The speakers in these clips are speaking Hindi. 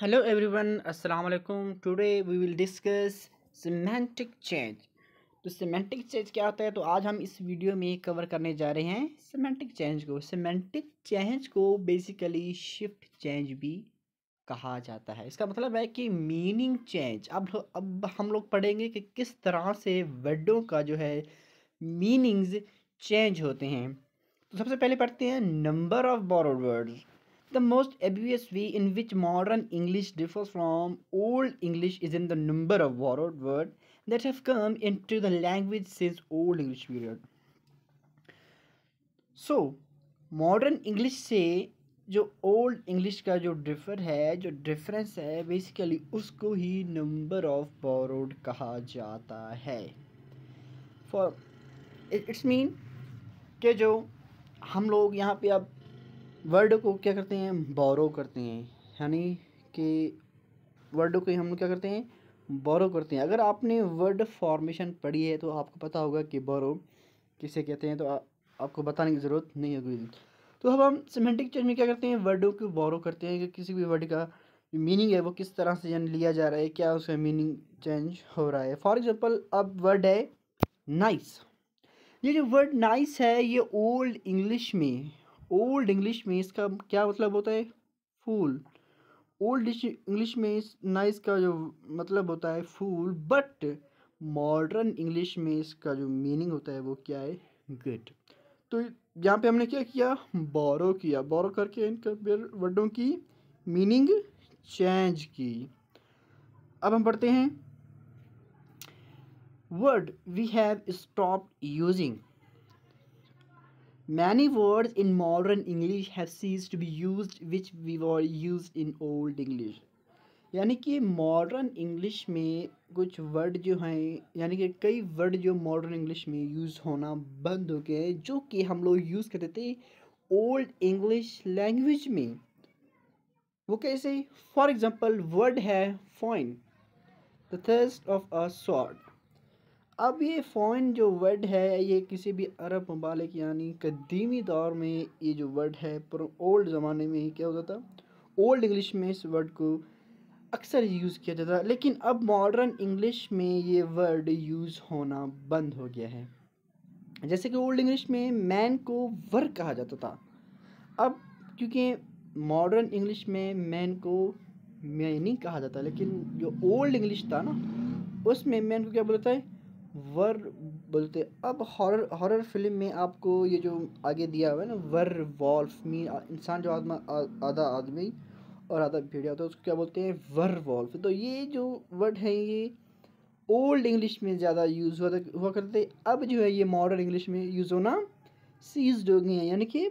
हेलो एवरीवन अस्सलाम वालेकुम today we will discuss semantic change तो सिमेंटिक चेंज क्या होता है तो आज हम इस वीडियो में कवर करने जा रहे हैं सिमेंटिक चेंज को सिमेंटिक चेंज को बेसिकली शिफ्ट चेंज भी कहा जाता है इसका मतलब है कि मीनिंग चेंज अब अब हम लोग पढ़ेंगे कि किस तरह से वर्डों का जो है मीनिंग्स चेंज होते हैं तो सबसे पहले पढ़ते हैं number of borrow words The most obvious way in which modern English differs from Old English is in the number of borrowed words that have come into the language since Old English period. So modern English से जो ओल्ड इंग्लिश का जो डिफर है जो डिफरेंस है बेसिकली उसको ही नंबर ऑफ बोरोड कहा जाता है फॉर इट्स मीन कि जो हम लोग यहाँ पे अब वर्ड को क्या करते हैं बोरो करते हैं यानी कि वर्ड को हम लोग क्या करते हैं बोरो करते हैं अगर आपने वर्ड फॉर्मेशन पढ़ी है तो आपको पता होगा कि बोरो किसे कहते हैं तो आ, आपको बताने की ज़रूरत नहीं होगी तो अब हम सिमेंटिक चेंज में क्या करते हैं वर्डों को बोरो करते हैं कि किसी भी वर्ड का मीनिंग है वो किस तरह से यानी लिया जा रहा है क्या उसका मीनिंग चेंज हो रहा है फॉर एग्ज़ाम्पल अब वर्ड है नाइस ये जो वर्ड नाइस है ये ओल्ड इंग्लिश में ओल्ड इंग्लिश में इसका क्या मतलब होता है फूल ओल्ड इंग्लिश में इस ना इसका जो मतलब होता है फूल बट मॉडर्न इंग्लिश में इसका जो मीनिंग होता है वो क्या है गुड तो यहाँ पे हमने क्या किया बोरो किया बोरो करके इनका वर्डों की मीनिंग चेंज की अब हम पढ़ते हैं word we have stop using Many words in modern English have ceased to be used which we were used in old English. यानी कि मॉडर्न इंग्लिश में कुछ वर्ड जो हैं यानी कि कई वर्ड जो मॉडर्न इंग्लिश में यूज़ होना बंद हो गए हैं जो कि हम लोग यूज़ करते थे ओल्ड इंग्लिश लैंग्वेज में वो कैसे फॉर एग्ज़ाम्पल वर्ड है foin the thirst of a sort अब ये फ़ोन जो वर्ड है ये किसी भी अरब ममालिक यानी कदीमी दौर में ये जो वर्ड है पर ओल्ड ज़माने में क्या होता था ओल्ड इंग्लिश में इस वर्ड को अक्सर यूज़ किया जाता लेकिन अब मॉडर्न इंग्लिश में ये वर्ड यूज़ होना बंद हो गया है जैसे कि ओल्ड इंग्लिश में मैन को वर्क कहा जाता था अब क्योंकि मॉडर्न इंग्लिश में मैन को मैनी कहा जाता लेकिन जो ओल्ड इंग्लिश था ना उसमें मैन को क्या बोलता है वर बोलते अब हॉरर हॉरर फिल्म में आपको ये जो आगे दिया हुआ है ना वर वॉल्फ मीन इंसान जो आदमा आधा आदमी और आधा भेड़िया होता है उसको क्या बोलते हैं वर वॉल्फ तो ये जो वर्ड है ये ओल्ड इंग्लिश में ज़्यादा यूज़ हुआ हुआ करते अब जो है ये मॉडर्न इंग्लिश में यूज़ होना सीज्ड हो गए हैं यानी कि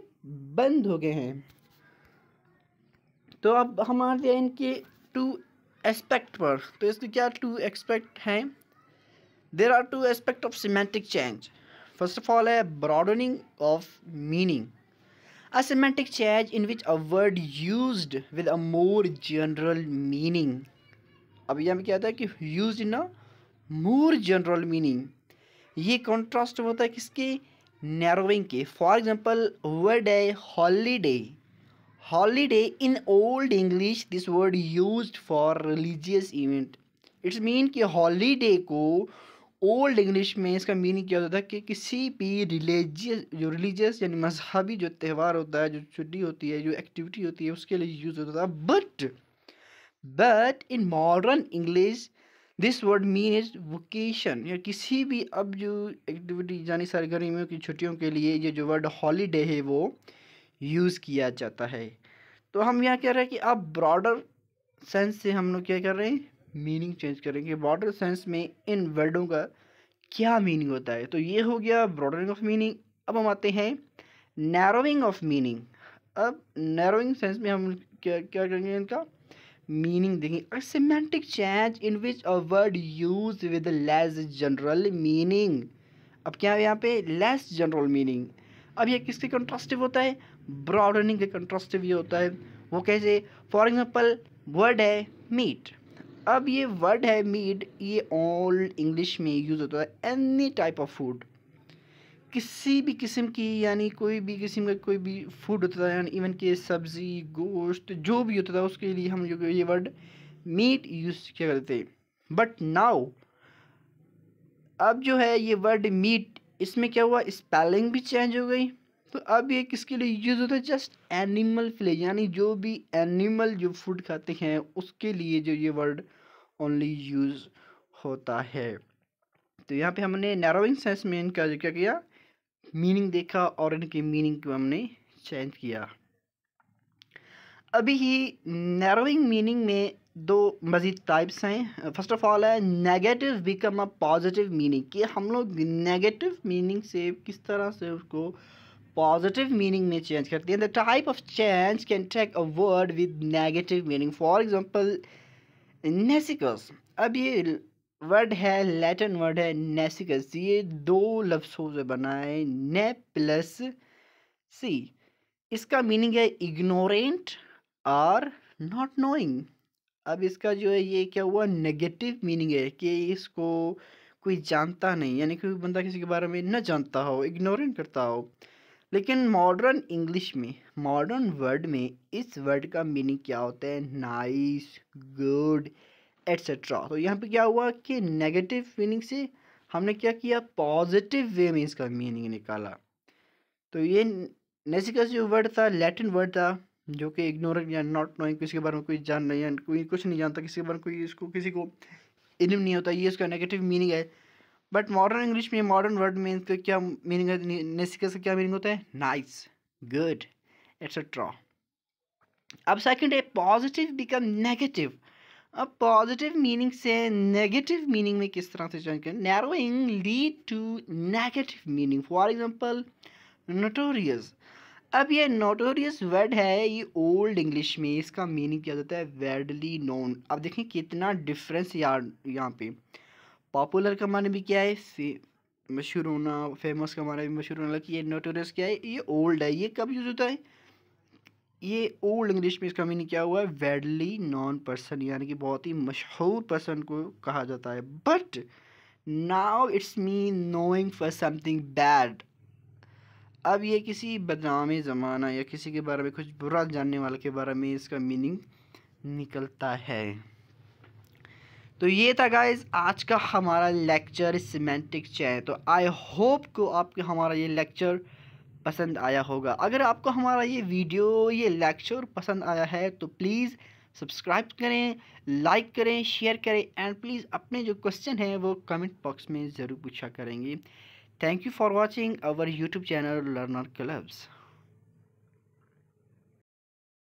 बंद हो गए हैं तो अब हमारे इनके टू एस्पेक्ट पर तो इसके क्या टू एक्सपेक्ट हैं there are two aspect of semantic change first of all है broadening of meaning a semantic change in which a word used with a more general meaning अब यह में क्या आता है कि use in a more general meaning ये कॉन्ट्रास्ट होता है किसके नैरोविंग के फॉर एग्जाम्पल वर्ड है holiday holiday in old English this word use for religious event it's mean कि हॉलीडे को ओल्ड इंग्लिश में इसका मीनिंग क्या होता था कि किसी भी रिलीजियस जो रिलीजियस यानी मजहबी जो त्यौहार होता है जो छुट्टी होती है जो एक्टिविटी होती है उसके लिए यूज़ होता था but but in modern English this word mean is vocation या किसी भी अब जो एक्टिविटी यानी सरगर्मियों की छुट्टियों के लिए ये जो वर्ड हॉलीडे है वो यूज़ किया जाता है तो हम यहाँ कह रहे हैं कि आप ब्रॉडर सेंस से हम लोग क्या कर रहे हैं मीनिंग चेंज करेंगे ब्रॉडर सेंस में इन वर्डों का क्या मीनिंग होता है तो ये हो गया ब्रॉडनिंग ऑफ मीनिंग अब हम आते हैं नैरोइंग ऑफ मीनिंग अब नैरोइंग सेंस में हम क्या क्या करेंगे इनका मीनिंग देखेंगे semantic change in which a word use with less general meaning अब क्या है यहाँ पे लेस जनरल मीनिंग अब ये किसके कंट्रास्टिव होता है ब्रॉडनिंग के कंट्रास्टिव ये होता है वो कैसे फॉर एग्जाम्पल वर्ड है मीट अब ये वर्ड है मीट ये ऑल इंग्लिश में यूज़ होता है एनी टाइप ऑफ फूड किसी भी किस्म की यानी कोई भी किस्म का कोई भी फूड होता था यानी इवन के सब्ज़ी गोश्त जो भी होता था उसके लिए हम लोग ये वर्ड मीट यूज़ किया करते बट नाउ अब जो है ये वर्ड मीट इसमें क्या हुआ स्पेलिंग भी चेंज हो गई तो अब ये किसके लिए यूज़ होता है जस्ट एनिमल फिलेज यानी जो भी एनिमल जो फूड खाते हैं उसके लिए जो ये वर्ड ओनली यूज़ होता है तो यहाँ पे हमने नैरोइंग सेंस में इनका क्या किया मीनिंग देखा और इनकी मीनिंग को हमने चेंज किया अभी ही नैरोइंग मीनिंग में दो मज़ीद टाइप्स हैं फर्स्ट ऑफ ऑल है negative become a positive meaning कि हम लोग नेगेटिव मीनिंग से किस तरह से उसको पॉजिटिव मीनिंग में चेंज करती है the type of change can take a word with negative meaning for example नेसिकस अब ये वर्ड है लैटिन वर्ड है नेसिकस ये दो लफ्सों से बना है ने प्लस सी इसका मीनिंग है इग्नोरेंट और नॉट नोइंग अब इसका जो है ये क्या हुआ नेगेटिव मीनिंग है कि इसको कोई जानता नहीं यानी कि बंदा किसी के बारे में न जानता हो इग्नोरेंट करता हो लेकिन मॉडर्न इंग्लिश में मॉडर्न वर्ड में इस वर्ड का मीनिंग क्या होता है नाइस गुड एट्सेट्रा तो यहाँ पे क्या हुआ कि नेगेटिव मीनिंग से हमने क्या किया पॉजिटिव वे में इसका मीनिंग निकाला तो ये नेक्स्ट जो वर्ड था लैटिन वर्ड था जो कि इग्नोर या नॉट नोइंग किसी के बारे में कोई जान नहीं है कोई कुछ नहीं जानता किसी के बारे में कोई इसको किसी को इलम नहीं होता ये इसका नेगेटिव मीनिंग है बट मॉडर्न इंग्लिश में मॉडर्न वर्ड मीन का क्या मीनिंग नेसिकस का क्या मीनिंग होता है नाइस गुड एट्सेट्रा अब सेकंड है पॉजिटिव बिकम नेगेटिव अब पॉजिटिव मीनिंग से नेगेटिव मीनिंग में किस तरह से जाएंगे narrowing lead to negative meaning for example notorious अब ये नोटोरियस वर्ड है ये ओल्ड इंग्लिश में इसका मीनिंग क्या होता है वर्डली नोन अब देखें कितना डिफरेंस यार यहाँ पे पॉपुलर का माने भी क्या है मशहूर होना फेमस का माना भी मशहूर होना कि ये नोटोरियस क्या है ये ओल्ड है ये कब यूज़ होता है ये ओल्ड इंग्लिश में इसका मीनिंग क्या हुआ है वेडली नॉन पर्सन यानी कि बहुत ही मशहूर पर्सन को कहा जाता है but now it's mean knowing for something bad अब ये किसी बदनाम ज़माना या किसी के बारे में कुछ बुरा जानने वाले के बारे में इसका मीनिंग निकलता है तो ये था गाइज आज का हमारा लेक्चर सीमेंटिक चैन तो आई होप को आपके हमारा ये लेक्चर पसंद आया होगा अगर आपको हमारा ये वीडियो ये लेक्चर पसंद आया है तो प्लीज़ सब्सक्राइब करें लाइक करें शेयर करें एंड प्लीज़ अपने जो क्वेश्चन हैं वो कमेंट बॉक्स में ज़रूर पूछा करेंगे thank you for watching our YouTube channel learner clubs